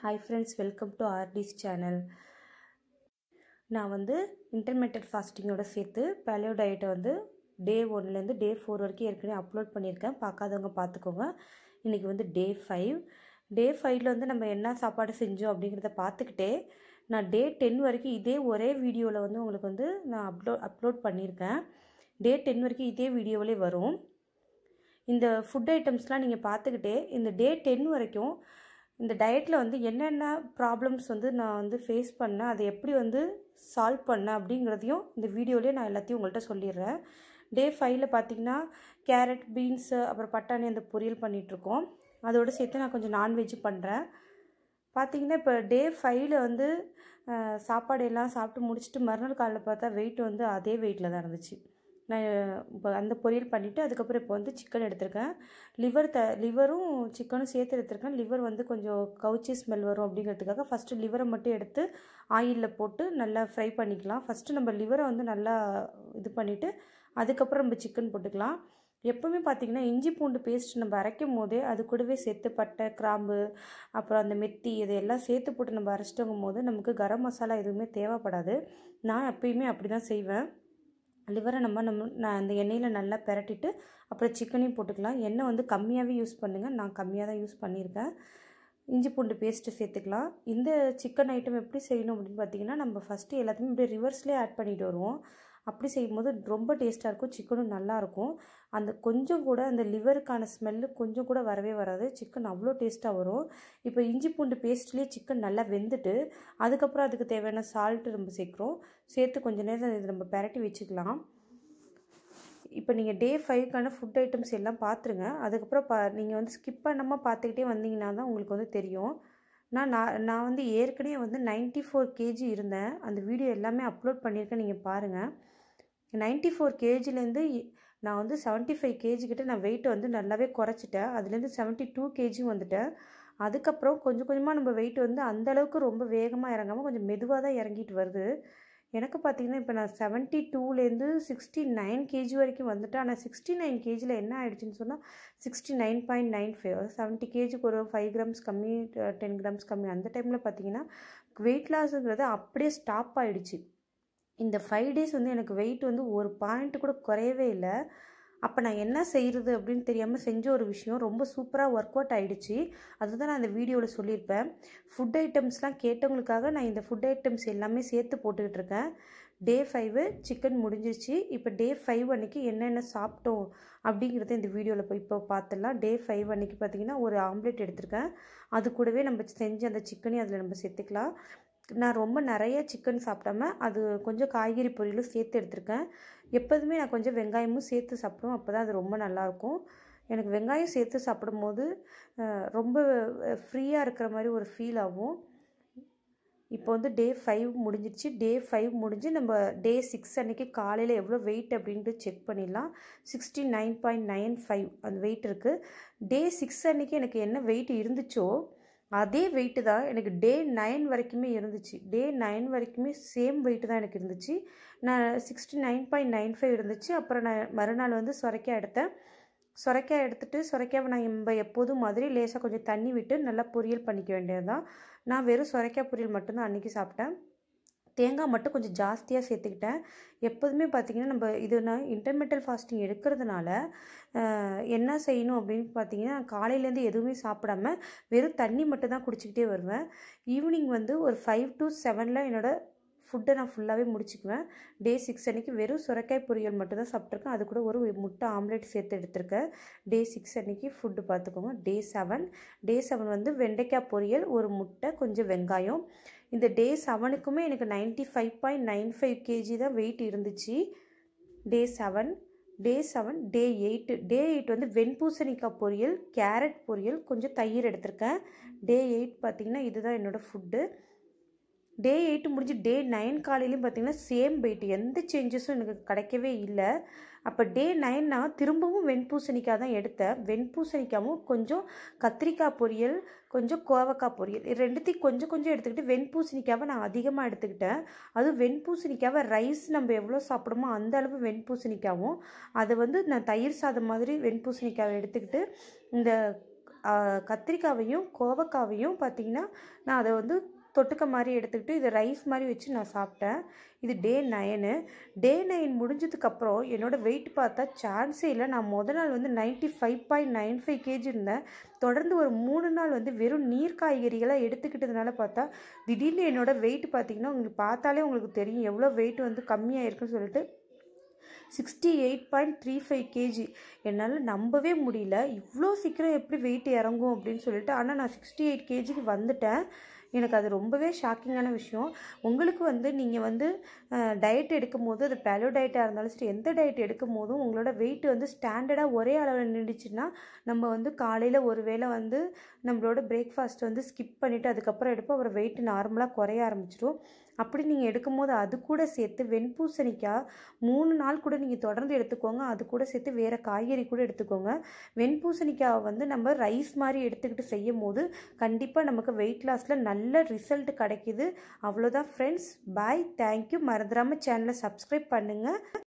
hi friends welcome to ஆர்டிஸ் channel நான் வந்து இன்டர்மீடியட் ஃபாஸ்டிங்கோட சேர்த்து பேலியோ டயட்டை வந்து டே ஒன்லேருந்து டே ஃபோர் வரைக்கும் ஏற்கனவே அப்லோட் பண்ணியிருக்கேன் பார்க்காதவங்க பார்த்துக்கோங்க இன்றைக்கி வந்து டே ஃபைவ் டே ஃபைவ்ல வந்து நம்ம என்ன சாப்பாடு செஞ்சோம் அப்படிங்கிறத பார்த்துக்கிட்டே நான் டே டென் வரைக்கும் இதே ஒரே வீடியோவில் வந்து உங்களுக்கு வந்து நான் அப்லோ அப்லோட் பண்ணியிருக்கேன் டே டென் வரைக்கும் இதே வீடியோவிலே வரும் இந்த ஃபுட் ஐட்டம்ஸ்லாம் நீங்கள் பார்த்துக்கிட்டே இந்த டே டென் வரைக்கும் இந்த டயட்டில் வந்து என்னென்ன ப்ராப்ளம்ஸ் வந்து நான் வந்து ஃபேஸ் பண்ணேன் அதை எப்படி வந்து சால்வ் பண்ணேன் அப்படிங்கிறதையும் இந்த வீடியோலேயே நான் எல்லாத்தையும் உங்கள்கிட்ட சொல்லிடுறேன் டே ஃபைவ்ல பார்த்திங்கன்னா கேரட் பீன்ஸு அப்புறம் பட்டாணி அந்த பொரியல் பண்ணிகிட்ருக்கோம் அதோடு சேர்த்து நான் கொஞ்சம் நான்வெஜ் பண்ணுறேன் பார்த்திங்கன்னா இப்போ டே ஃபைவ்ல வந்து சாப்பாடு எல்லாம் சாப்பிட்டு முடிச்சுட்டு மறுநாள் காலையில் பார்த்தா வெயிட் வந்து அதே வெயிட்டில் தான் இருந்துச்சு நான் அந்த பொரியல் பண்ணிவிட்டு அதுக்கப்புறம் இப்போ வந்து சிக்கன் எடுத்திருக்கேன் லிவர் த லிவரும் சிக்கனும் சேர்த்து எடுத்திருக்கேன் லிவர் வந்து கொஞ்சம் கவுச்சி ஸ்மெல் வரும் அப்படிங்கிறதுக்காக ஃபஸ்ட்டு லிவரை மட்டும் எடுத்து ஆயிலில் போட்டு நல்லா ஃப்ரை பண்ணிக்கலாம் ஃபஸ்ட்டு நம்ம லிவரை வந்து நல்லா இது பண்ணிவிட்டு அதுக்கப்புறம் நம்ம சிக்கன் போட்டுக்கலாம் எப்போவுமே பார்த்திங்கன்னா இஞ்சி பூண்டு பேஸ்ட் நம்ம அரைக்கும் போதே அது கூடவே சேர்த்து பட்டை கிராம்பு அப்புறம் அந்த மெத்தி இதையெல்லாம் சேர்த்து போட்டு நம்ம அரைச்சிட்டு போது நமக்கு கரம் மசாலா எதுவுமே தேவைப்படாது நான் எப்பயுமே அப்படி தான் செய்வேன் லிவரை நம்ம நம்ம நான் அந்த எண்ணெயில் நல்லா பெரட்டிட்டு அப்புறம் சிக்கனையும் போட்டுக்கலாம் எண்ணெய் வந்து கம்மியாகவே யூஸ் பண்ணுங்கள் நான் கம்மியாக தான் யூஸ் பண்ணியிருக்கேன் இஞ்சி பூண்டு பேஸ்ட்டு சேர்த்துக்கலாம் இந்த சிக்கன் ஐட்டம் எப்படி செய்யணும் அப்படின்னு பார்த்தீங்கன்னா நம்ம ஃபஸ்ட்டு எல்லாத்தையுமே இப்படி ரிவர்ஸ்லேயே ஆட் பண்ணிட்டு வருவோம் அப்படி செய்யும்போது ரொம்ப டேஸ்ட்டாக இருக்கும் சிக்கனும் நல்லாயிருக்கும் அந்த கொஞ்சம் கூட அந்த லிவருக்கான ஸ்மெல்லு கொஞ்சம் கூட வரவே வராது சிக்கன் அவ்வளோ டேஸ்ட்டாக வரும் இப்போ இஞ்சி பூண்டு பேஸ்ட்லேயே சிக்கன் நல்லா வெந்துட்டு அதுக்கப்புறம் அதுக்கு தேவையான சால்ட்டு நம்ம சேர்க்குறோம் சேர்த்து கொஞ்சம் நேரம் இது நம்ம பரட்டி வச்சுக்கலாம் இப்போ நீங்கள் டே ஃபைவ்க்கான ஃபுட் ஐட்டம்ஸ் எல்லாம் பார்த்துருங்க அதுக்கப்புறம் பா நீங்கள் வந்து ஸ்கிப் பண்ணாமல் பார்த்துக்கிட்டே வந்தீங்கன்னா தான் உங்களுக்கு வந்து தெரியும் நான் நான் நான் வந்து ஏற்கனவே வந்து நைன்ட்டி ஃபோர் கேஜி இருந்தேன் அந்த வீடியோ எல்லாமே அப்லோட் பண்ணியிருக்கேன் நீங்கள் பாருங்கள் நைன்ட்டி ஃபோர் கேஜிலேருந்து நான் வந்து செவன்ட்டி ஃபைவ் கேஜி கிட்டே நான் வெயிட்டை வந்து நல்லாவே குறைச்சிட்டேன் அதுலேருந்து செவன்ட்டி டூ கேஜி வந்துட்டேன் அதுக்கப்புறம் கொஞ்சம் கொஞ்சமாக நம்ம வெயிட் வந்து அந்தளவுக்கு ரொம்ப வேகமாக இறங்காமல் கொஞ்சம் மெதுவாக தான் இறங்கிட்டு வருது எனக்கு பார்த்திங்கன்னா இப்போ நான் செவன்ட்டி டூலேருந்து சிக்ஸ்டி நைன் கேஜி வரைக்கும் வந்துட்டேன் ஆனால் சிக்ஸ்டி நைன் கேஜியில் என்ன ஆகிடுச்சின்னு சொன்னால் sixty nine point nine five seventy கேஜிக்கு ஒரு ஃபைவ் கிராம்ஸ் கம்மி டென் கிராம்ஸ் கம்மி அந்த டைமில் பார்த்திங்கன்னா வெயிட் லாஸுங்கிறது அப்படியே ஸ்டாப் ஆகிடுச்சு இந்த ஃபைவ் டேஸ் வந்து எனக்கு வெயிட் வந்து ஒரு பாயிண்ட் கூட குறையவே இல்லை அப்போ நான் என்ன செய்கிறது அப்படின்னு தெரியாமல் செஞ்ச ஒரு விஷயம் ரொம்ப சூப்பராக ஒர்க் அவுட் ஆகிடுச்சு அதுதான் நான் அந்த வீடியோவில் சொல்லியிருப்பேன் ஃபுட் ஐட்டம்ஸ்லாம் கேட்டவங்களுக்காக நான் இந்த ஃபுட் ஐட்டம்ஸ் எல்லாமே சேர்த்து போட்டுக்கிட்டு இருக்கேன் டே ஃபைவு சிக்கன் முடிஞ்சிருச்சு இப்போ டே ஃபைவ் அன்றைக்கி என்னென்ன சாப்பிட்டோம் அப்படிங்கிறத இந்த வீடியோவில் போய் இப்போ பார்த்துடலாம் டே ஃபைவ் அன்றைக்கி பார்த்திங்கன்னா ஒரு ஆம்லெட் எடுத்திருக்கேன் அது கூடவே நம்ம செஞ்சு அந்த சிக்கனையும் அதில் நம்ம சேர்த்துக்கலாம் நான் ரொம்ப நிறைய சிக்கன் சாப்பிடாம அது கொஞ்சம் காய்கறி பொரியலும் சேர்த்து எடுத்திருக்கேன் எப்போதுமே நான் கொஞ்சம் வெங்காயமும் சேர்த்து சாப்பிடுவோம் அப்போ தான் அது ரொம்ப நல்லாயிருக்கும் எனக்கு வெங்காயம் சேர்த்து சாப்பிடும்போது ரொம்ப ஃப்ரீயாக இருக்கிற மாதிரி ஒரு ஃபீல் ஆகும் இப்போ வந்து டே ஃபைவ் முடிஞ்சிடுச்சு டே ஃபைவ் முடிஞ்சு நம்ம டே சிக்ஸ் அன்றைக்கி காலையில் எவ்வளோ வெயிட் அப்படின்ட்டு செக் பண்ணிடலாம் sixty nine point nine five அந்த வெயிட் இருக்குது டே சிக்ஸ் அன்றைக்கி எனக்கு என்ன வெயிட் இருந்துச்சோ அதே வெயிட்டு தான் எனக்கு டே நைன் வரைக்குமே இருந்துச்சு டே நைன் வரைக்குமே சேம் வெயிட்டு தான் எனக்கு இருந்துச்சு நான் sixty nine point nine five இருந்துச்சு அப்புறம் நான் மறுநாள் வந்து சொரைக்காய் எடுத்தேன் சொரைக்காய் எடுத்துகிட்டு சொரைக்காவை நான் நம்ம எப்போதும் மாதிரி லேசாக கொஞ்சம் தண்ணி விட்டு நல்லா பொரியல் பண்ணிக்க வேண்டியது தான் நான் வெறும் சொரைக்காய் பொரியல் மட்டும்தான் அன்றைக்கி சாப்பிட்டேன் தேங்காய் மட்டும் கொஞ்சம் ஜாஸ்தியாக சேர்த்துக்கிட்டேன் எப்போதுமே பார்த்திங்கன்னா நம்ம இது நான் இன்டர்மீடியல் ஃபாஸ்டிங் எடுக்கிறதுனால என்ன செய்யணும் அப்படின்னு பார்த்தீங்கன்னா காலையிலேருந்து எதுவுமே சாப்பிடாம வெறும் தண்ணி மட்டும் தான் குடிச்சிக்கிட்டே வருவேன் ஈவினிங் வந்து ஒரு ஃபைவ் டு செவனில் என்னோடய ஃபுட்டை நான் ஃபுல்லாகவே முடிச்சுக்குவேன் டே சிக்ஸ் அன்றைக்கி வெறும் சுரக்காய் பொரியல் மட்டும்தான் சாப்பிட்ருக்கேன் அது கூட ஒரு முட்டை ஆம்லேட் சேர்த்து எடுத்திருக்கேன் டே சிக்ஸ் அன்றைக்கி ஃபுட்டு பார்த்துக்கோங்க டே செவன் டே செவன் வந்து வெண்டைக்காய் பொரியல் ஒரு முட்டை கொஞ்சம் வெங்காயம் இந்த டே செவனுக்குமே எனக்கு ninety five point nine five KG தான் வெயிட் இருந்துச்சு day seven day seven day eight day eight வந்து வெண்பூசணிக்காய் பொரியல் கேரட் பொரியல் கொஞ்சம் தயிர் எடுத்திருக்கேன் டே எயிட் பார்த்திங்கன்னா இதுதான் என்னோடய ஃபுட்டு டே எயிட்டு முடிஞ்சு டே நைன் காலையிலையும் பார்த்திங்கன்னா சேம் வெயிட் எந்த சேஞ்சஸும் எனக்கு கிடைக்கவே இல்லை அப்போ டே நைன்னா திரும்பவும் வெண்பூசணிக்காய் தான் எடுத்தேன் வெண்பூசணிக்காவும் கொஞ்சம் கத்திரிக்காய் பொரியல் கொஞ்சம் கோவக்காய் பொரியல் ரெண்டுத்தையும் கொஞ்சம் கொஞ்சம் எடுத்துக்கிட்டு வெண்பூசணிக்காவை நான் அதிகமாக எடுத்துக்கிட்டேன் அதுவும் வெண்பூசணிக்காவை ரைஸ் நம்ம எவ்வளோ சாப்பிடுமோ அந்த அளவு வெண்பூசணிக்காவும் அதை வந்து நான் தயிர் சாதம் மாதிரி வெண்பூசணிக்காவை எடுத்துக்கிட்டு இந்த கத்திரிக்காவையும் கோவக்காவையும் பார்த்திங்கன்னா நான் அதை வந்து தொட்டுக்க மாதிரி எடுத்துக்கிட்டு இது ரைஸ் மாதிரி வச்சு நான் சாப்பிட்டேன் இது டே நைனு டே நைன் முடிஞ்சதுக்கப்புறம் என்னோடய வெயிட் பார்த்தா சான்ஸே இல்லை நான் முதல் நாள் வந்து ninety five point nine five KG இருந்தேன் தொடர்ந்து ஒரு மூணு நாள் வந்து வெறும் நீர் காய்கறிகளாக எடுத்துக்கிட்டதுனால பார்த்தா திடீர்னு என்னோடய வெயிட் பார்த்திங்கன்னா உங்களுக்கு பார்த்தாலே உங்களுக்கு தெரியும் எவ்வளோ வெயிட் வந்து கம்மியாக இருக்குன்னு சொல்லிட்டு sixty eight point three five KG என்னால் நம்பவே முடியல இவ்வளோ சீக்கிரம் எப்படி வெயிட் இறங்கும் அப்படின்னு சொல்லிட்டு ஆனால் நான் சிக்ஸ்டி எயிட் கேஜிக்கு வந்துட்டேன் எனக்கு அது ரொம்பவே ஷாக்கிங்கான விஷயம் உங்களுக்கு வந்து நீங்கள் வந்து டயட் எடுக்கும் போது அது பேலோ டயட்டாக இருந்தாலும் சரி எந்த டயட் எடுக்கும் போதும் உங்களோட வெயிட் வந்து ஸ்டாண்டர்டாக ஒரே அளவில் நின்றுச்சுன்னா நம்ம வந்து காலையில் ஒரு வேளை வந்து நம்மளோட பிரேக்ஃபாஸ்ட் வந்து ஸ்கிப் பண்ணிவிட்டு அதுக்கப்புறம் எடுப்போம் அப்புறம் வெயிட் நார்மலாக குறைய ஆரம்பிச்சிடும் அப்படி நீங்கள் எடுக்கும் போது அது கூட சேர்த்து வெண்பூசணிக்காய் மூணு நாள் கூட நீங்கள் தொடர்ந்து எடுத்துக்கோங்க அது கூட சேர்த்து வேறு காய்கறி கூட எடுத்துக்கோங்க வெண்பூசணிக்காய் வந்து நம்ம ரைஸ் மாதிரி எடுத்துக்கிட்டு செய்யும் போது கண்டிப்பாக நமக்கு வெயிட் லாஸில் நல்ல ரிசல்ட் கிடைக்கிது அவ்வளோதான் ஃப்ரெண்ட்ஸ் பாய் தேங்க்யூ மறந்துடாமல் சேனலை சப்ஸ்கிரைப் பண்ணுங்கள்